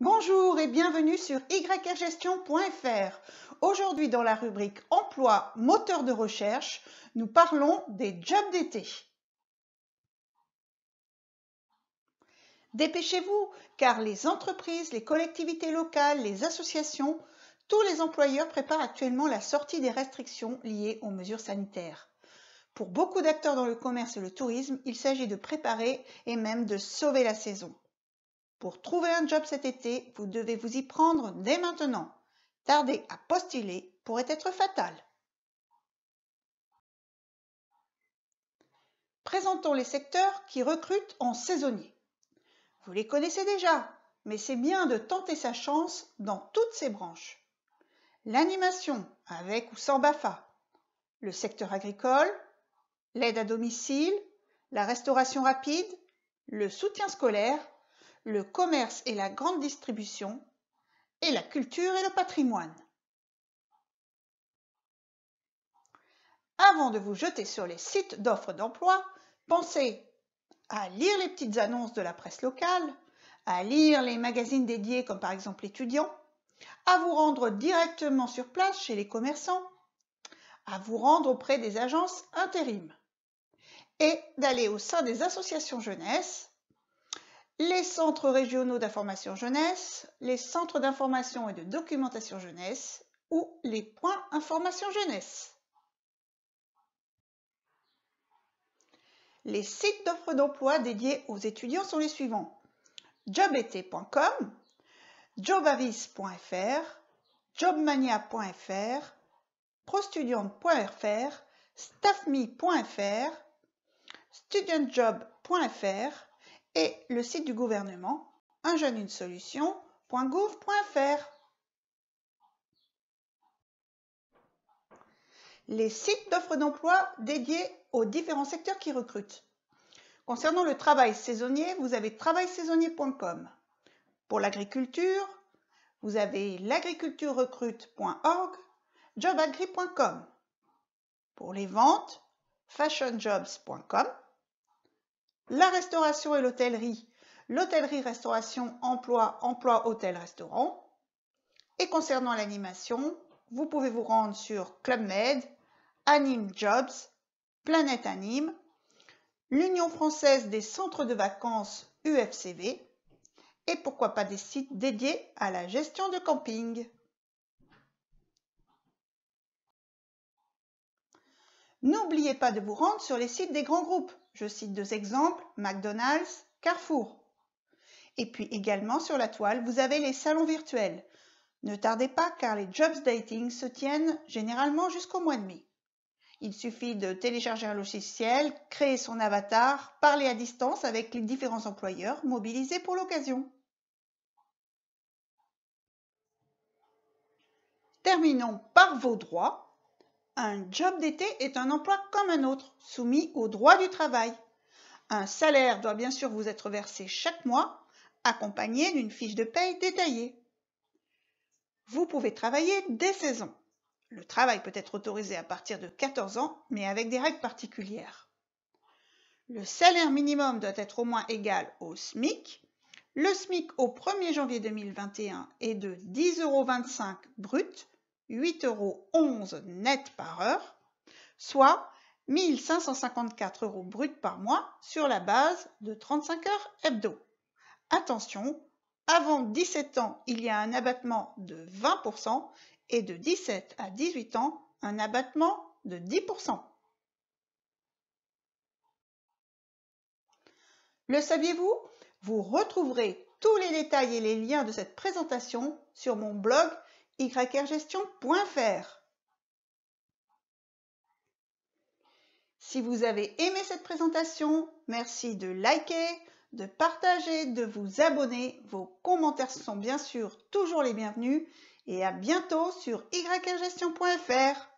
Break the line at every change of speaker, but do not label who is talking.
Bonjour et bienvenue sur yrgestion.fr. Aujourd'hui dans la rubrique Emploi, moteur de recherche, nous parlons des jobs d'été. Dépêchez-vous car les entreprises, les collectivités locales, les associations, tous les employeurs préparent actuellement la sortie des restrictions liées aux mesures sanitaires. Pour beaucoup d'acteurs dans le commerce et le tourisme, il s'agit de préparer et même de sauver la saison. Pour trouver un job cet été, vous devez vous y prendre dès maintenant. Tarder à postuler pourrait être fatal. Présentons les secteurs qui recrutent en saisonnier. Vous les connaissez déjà, mais c'est bien de tenter sa chance dans toutes ces branches. L'animation, avec ou sans BAFA, le secteur agricole, l'aide à domicile, la restauration rapide, le soutien scolaire le commerce et la grande distribution, et la culture et le patrimoine. Avant de vous jeter sur les sites d'offres d'emploi, pensez à lire les petites annonces de la presse locale, à lire les magazines dédiés comme par exemple Étudiants, à vous rendre directement sur place chez les commerçants, à vous rendre auprès des agences intérim et d'aller au sein des associations jeunesse les centres régionaux d'information jeunesse, les centres d'information et de documentation jeunesse ou les points information jeunesse. Les sites d'offres d'emploi dédiés aux étudiants sont les suivants jobt.com, jobavis.fr, jobmania.fr, prostudiant.fr, staffme.fr, studentjob.fr, et le site du gouvernement un solution.gouv.fr. Les sites d'offres d'emploi dédiés aux différents secteurs qui recrutent. Concernant le travail saisonnier, vous avez travailsaisonnier.com. Pour l'agriculture, vous avez l'agriculture-recrute.org, jobagri.com. Pour les ventes, fashionjobs.com. La restauration et l'hôtellerie, l'hôtellerie-restauration emploi, emploi, hôtel, restaurant. Et concernant l'animation, vous pouvez vous rendre sur ClubMed, Anime Jobs, Planète Anime, l'Union française des centres de vacances UFCV et pourquoi pas des sites dédiés à la gestion de camping. N'oubliez pas de vous rendre sur les sites des grands groupes je cite deux exemples, McDonald's, Carrefour. Et puis également sur la toile, vous avez les salons virtuels. Ne tardez pas car les jobs dating se tiennent généralement jusqu'au mois de mai. Il suffit de télécharger un logiciel, créer son avatar, parler à distance avec les différents employeurs mobilisés pour l'occasion. Terminons par vos droits un job d'été est un emploi comme un autre, soumis au droit du travail. Un salaire doit bien sûr vous être versé chaque mois, accompagné d'une fiche de paye détaillée. Vous pouvez travailler des saisons. Le travail peut être autorisé à partir de 14 ans, mais avec des règles particulières. Le salaire minimum doit être au moins égal au SMIC. Le SMIC au 1er janvier 2021 est de 10,25 euros brut, 8,11 euros net par heure, soit 1554 euros brut par mois sur la base de 35 heures hebdo. Attention, avant 17 ans, il y a un abattement de 20% et de 17 à 18 ans, un abattement de 10%. Le saviez-vous Vous retrouverez tous les détails et les liens de cette présentation sur mon blog yrgestion.fr. Si vous avez aimé cette présentation, merci de liker, de partager, de vous abonner. Vos commentaires sont bien sûr toujours les bienvenus et à bientôt sur yrgestion.fr.